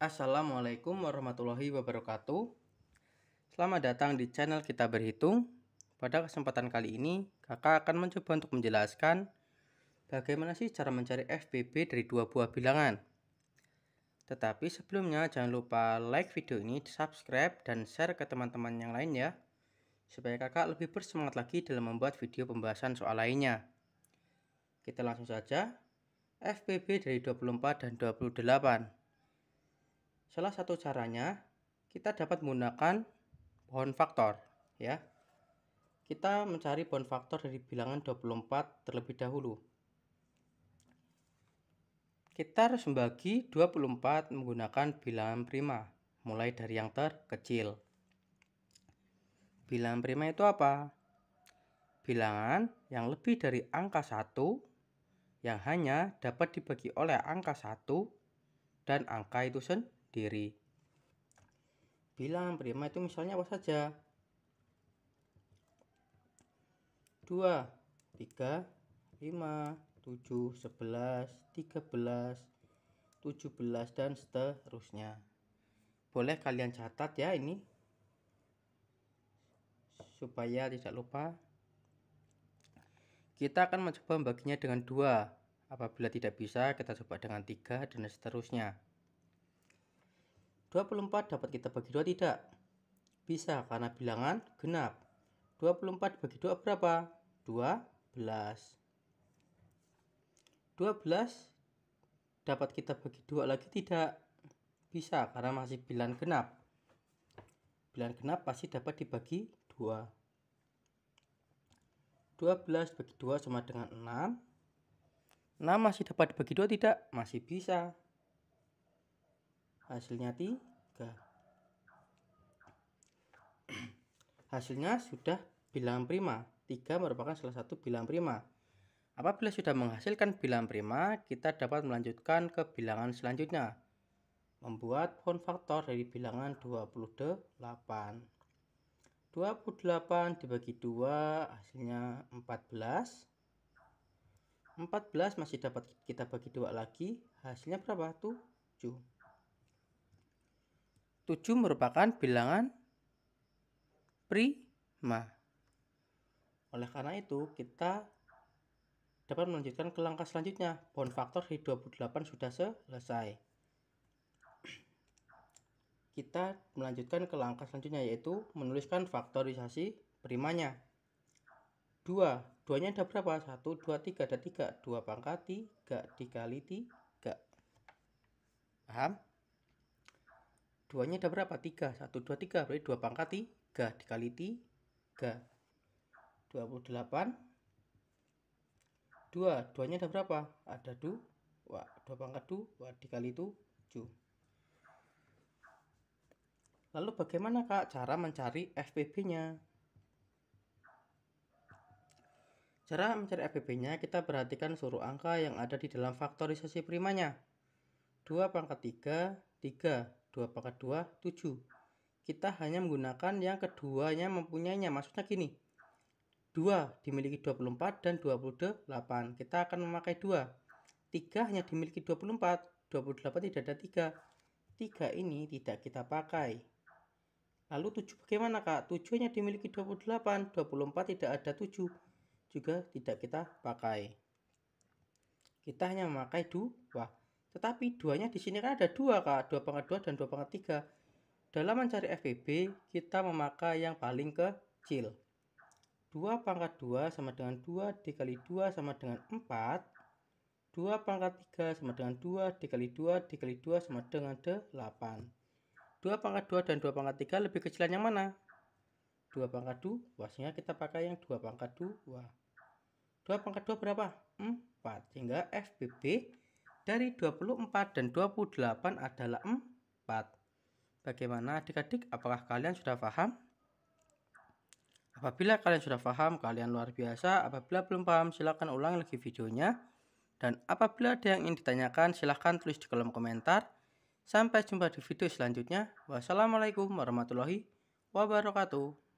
Assalamualaikum warahmatullahi wabarakatuh. Selamat datang di channel Kita Berhitung. Pada kesempatan kali ini, Kakak akan mencoba untuk menjelaskan bagaimana sih cara mencari FBB dari dua buah bilangan. Tetapi sebelumnya jangan lupa like video ini, subscribe dan share ke teman-teman yang lain ya. Supaya Kakak lebih bersemangat lagi dalam membuat video pembahasan soal lainnya. Kita langsung saja. FBB dari 24 dan 28. Salah satu caranya kita dapat menggunakan pohon faktor ya. Kita mencari pohon faktor dari bilangan 24 terlebih dahulu. Kita harus membagi 24 menggunakan bilangan prima, mulai dari yang terkecil. Bilangan prima itu apa? Bilangan yang lebih dari angka 1 yang hanya dapat dibagi oleh angka 1 dan angka itu sendiri diri. Bilang prima itu misalnya apa saja. 2, 3, 5, 7, 11, 13, 17, dan seterusnya. Boleh kalian catat ya ini. Supaya tidak lupa. Kita akan mencoba membaginya dengan dua. Apabila tidak bisa, kita coba dengan tiga dan seterusnya. 24 dapat kita bagi 2 tidak? Bisa karena bilangan genap. 24 bagi 2 berapa? 12. 12 dapat kita bagi 2 lagi tidak? Bisa karena masih bilangan genap. Bilangan genap pasti dapat dibagi 2. 12 bagi 2 sama dengan 6. 6 masih dapat dibagi 2 tidak? Masih bisa hasilnya 3 hasilnya sudah bilangan prima 3 merupakan salah satu bilangan prima apabila sudah menghasilkan bilangan prima kita dapat melanjutkan ke bilangan selanjutnya membuat pohon faktor dari bilangan 28 28 dibagi 2 hasilnya 14 14 masih dapat kita bagi dua lagi hasilnya berapa? 7 7 merupakan bilangan prima. Oleh karena itu, kita dapat melanjutkan ke langkah selanjutnya. Bond faktor di 28 sudah selesai. Kita melanjutkan ke langkah selanjutnya yaitu menuliskan faktorisasi primanya. 2. 2 nya ada berapa? 1, 2, 3, ada 3. 2 pangkat 3 dikali 3. Paham? duanya ada berapa? tiga satu dua tiga Berarti dua pangkat tiga dikali tiga 3. 28. 2. dua nya ada berapa? Ada 2. Wah, 2 pangkat 2 dikali tujuh Lalu bagaimana kak cara mencari FPB-nya? Cara mencari FPB-nya kita perhatikan seluruh angka yang ada di dalam faktorisasi primanya. 2 pangkat 3, 3. 2 pangkat 2, 7. Kita hanya menggunakan yang keduanya mempunyainya. Maksudnya gini, 2 dimiliki 24 dan 28. Kita akan memakai 2. 3 hanya dimiliki 24, 28 tidak ada 3. 3 ini tidak kita pakai. Lalu 7 bagaimana kak? 7 hanya dimiliki 28, 24 tidak ada 7. Juga tidak kita pakai. Kita hanya memakai 2. Tetapi duanya di sini kan ada dua kak, dua pangkat dua dan dua pangkat tiga. Dalam mencari fbb kita memakai yang paling kecil. dua pangkat dua sama dengan dua dikali dua sama dengan empat dua pangkat tiga sama dengan dua dikali dua dikali dua sama dengan delapan dua pangkat dua dan dua pangkat tiga lebih kecilan yang mana? dua pangkat dua sehingga kita pakai yang dua pangkat dua dua pangkat dua berapa? empat Sehingga FBB dari 24 dan 28 adalah 4. Bagaimana adik-adik? Apakah kalian sudah paham? Apabila kalian sudah paham, kalian luar biasa. Apabila belum paham, silakan ulang lagi videonya. Dan apabila ada yang ingin ditanyakan, silakan tulis di kolom komentar. Sampai jumpa di video selanjutnya. Wassalamualaikum warahmatullahi wabarakatuh.